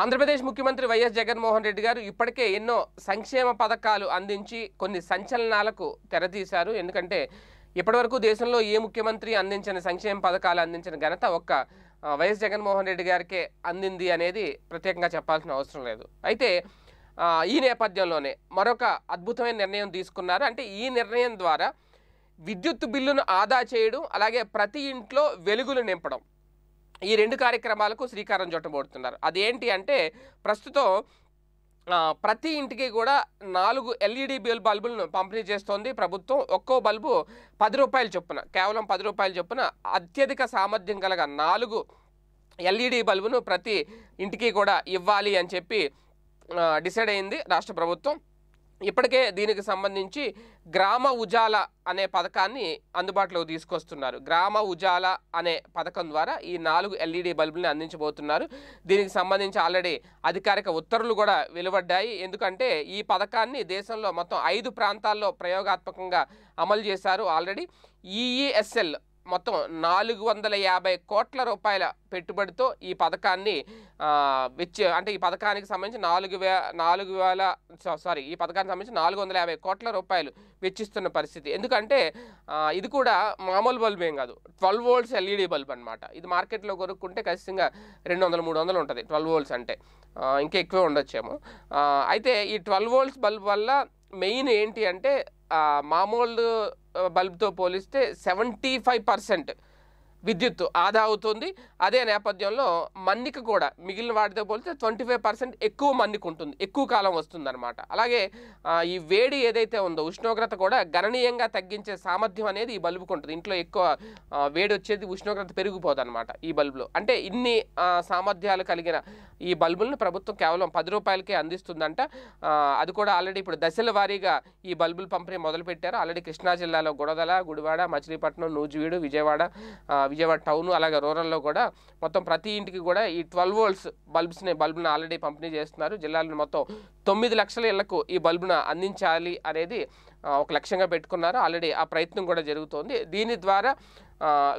ఆంధ్రప్రదేశ్ ముఖ్యమంత్రి వైఎస్ జగన్మోహన్ రెడ్డి గారు ఇప్పటికే ఎన్నో సంక్షేమ పథకాలు అందించి కొన్ని సంచలనాలకు తెరతీశారు ఎందుకంటే ఇప్పటివరకు దేశంలో ఏ ముఖ్యమంత్రి అందించిన సంక్షేమ పథకాలు అందించిన ఘనత ఒక్క వైఎస్ జగన్మోహన్ రెడ్డి గారికే అందింది అనేది ప్రత్యేకంగా చెప్పాల్సిన అవసరం లేదు అయితే ఈ నేపథ్యంలోనే మరొక అద్భుతమైన నిర్ణయం తీసుకున్నారు అంటే ఈ నిర్ణయం ద్వారా విద్యుత్ బిల్లును ఆదా చేయడం అలాగే ప్రతి ఇంట్లో వెలుగులు నింపడం ఈ రెండు కార్యక్రమాలకు శ్రీకారం చుట్టబోడుతున్నారు అదేంటి అంటే ప్రస్తుతం ప్రతి ఇంటికి కూడా నాలుగు ఎల్ఈడి బిల్ బల్బులను పంపిణీ చేస్తోంది ప్రభుత్వం ఒక్కో బల్బు పది రూపాయలు చొప్పున కేవలం పది రూపాయలు చొప్పున అత్యధిక సామర్థ్యం కలగ నాలుగు ఎల్ఈడి బల్బును ప్రతి ఇంటికి కూడా ఇవ్వాలి అని చెప్పి డిసైడ్ అయింది రాష్ట్ర ప్రభుత్వం ఇప్పటికే దీనికి సంబంధించి గ్రామ ఉజాల అనే పథకాన్ని అందుబాటులోకి తీసుకొస్తున్నారు గ్రామ ఉజాల అనే పథకం ద్వారా ఈ నాలుగు ఎల్ఈడి బల్బుల్ని అందించబోతున్నారు దీనికి సంబంధించి ఆల్రెడీ అధికారిక ఉత్తర్వులు కూడా వెలువడ్డాయి ఎందుకంటే ఈ పథకాన్ని దేశంలో మొత్తం ఐదు ప్రాంతాల్లో ప్రయోగాత్మకంగా అమలు చేశారు ఆల్రెడీ ఈఈఎస్ఎల్ మొత్తం నాలుగు వందల యాభై కోట్ల రూపాయల పెట్టుబడితో ఈ పథకాన్ని వెచ్చి అంటే ఈ పథకానికి సంబంధించి నాలుగు వే నాలుగు వేల సారీ ఈ పథకానికి సంబంధించి నాలుగు వందల యాభై కోట్ల రూపాయలు వెచ్చిస్తున్న పరిస్థితి ఎందుకంటే ఇది కూడా మామూలు బల్బ్ ఏం కాదు ట్వెల్వ్ వోల్ట్స్ ఎల్ఈడి బల్బ్ అనమాట ఇది మార్కెట్లో కొనుక్కుంటే ఖచ్చితంగా రెండు వందలు మూడు వందలు ఉంటుంది ట్వెల్వ్ వోల్ట్స్ అంటే ఇంకా ఎక్కువే ఉండొచ్చేమో అయితే ఈ ట్వెల్వ్ వోల్ట్స్ బల్బ్ వల్ల మెయిన్ ఏంటి అంటే మామూలు బల్బ్తో పోలిస్తే సెవెంటీ ఫైవ్ పర్సెంట్ విద్యుత్ ఆదా అవుతుంది అదే నేపథ్యంలో మన్నిక కూడా మిగిలిన వాటితో పోలిస్తే ట్వంటీ ఫైవ్ పర్సెంట్ ఎక్కువ మన్నిక ఉంటుంది ఎక్కువ కాలం వస్తుందన్నమాట అలాగే ఈ వేడి ఏదైతే ఉందో ఉష్ణోగ్రత కూడా గణనీయంగా తగ్గించే సామర్థ్యం అనేది ఈ బల్బుకు ఉంటుంది ఇంట్లో ఎక్కువ వేడి వచ్చేది ఉష్ణోగ్రత పెరిగిపోదన్నమాట ఈ బల్బులో అంటే ఇన్ని సామర్థ్యాలు కలిగిన ఈ బల్బులను ప్రభుత్వం కేవలం పది రూపాయలకే అందిస్తుందంట అది కూడా ఆల్రెడీ ఇప్పుడు దశల వారీగా ఈ బల్బులు పంపిణీ మొదలుపెట్టారు ఆల్రెడీ కృష్ణా జిల్లాలో గుడదల గుడివాడ మచిలీపట్నం నూజివీడు విజయవాడ విజయవాడ టౌన్ అలాగే రూరల్లో కూడా మొత్తం ప్రతి ఇంటికి కూడా ఈ ట్వెల్వ్ వోల్డ్స్ బల్బ్స్ని బల్బ్ను ఆల్రెడీ పంపిణీ చేస్తున్నారు జిల్లాలో మొత్తం తొమ్మిది లక్షల ఇళ్లకు ఈ బల్బ్ను అందించాలి అనేది ఒక లక్ష్యంగా పెట్టుకున్నారు ఆల్రెడీ ఆ ప్రయత్నం కూడా జరుగుతోంది దీని ద్వారా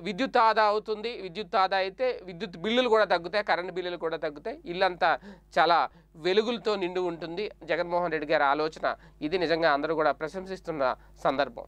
విద్యుత్ ఆదా అవుతుంది విద్యుత్ ఆదా అయితే విద్యుత్ బిల్లులు కూడా తగ్గుతాయి కరెంటు బిల్లులు కూడా తగ్గుతాయి ఇల్లంతా చాలా వెలుగులతో నిండి ఉంటుంది జగన్మోహన్ రెడ్డి గారి ఆలోచన ఇది నిజంగా అందరూ కూడా ప్రశంసిస్తున్న సందర్భం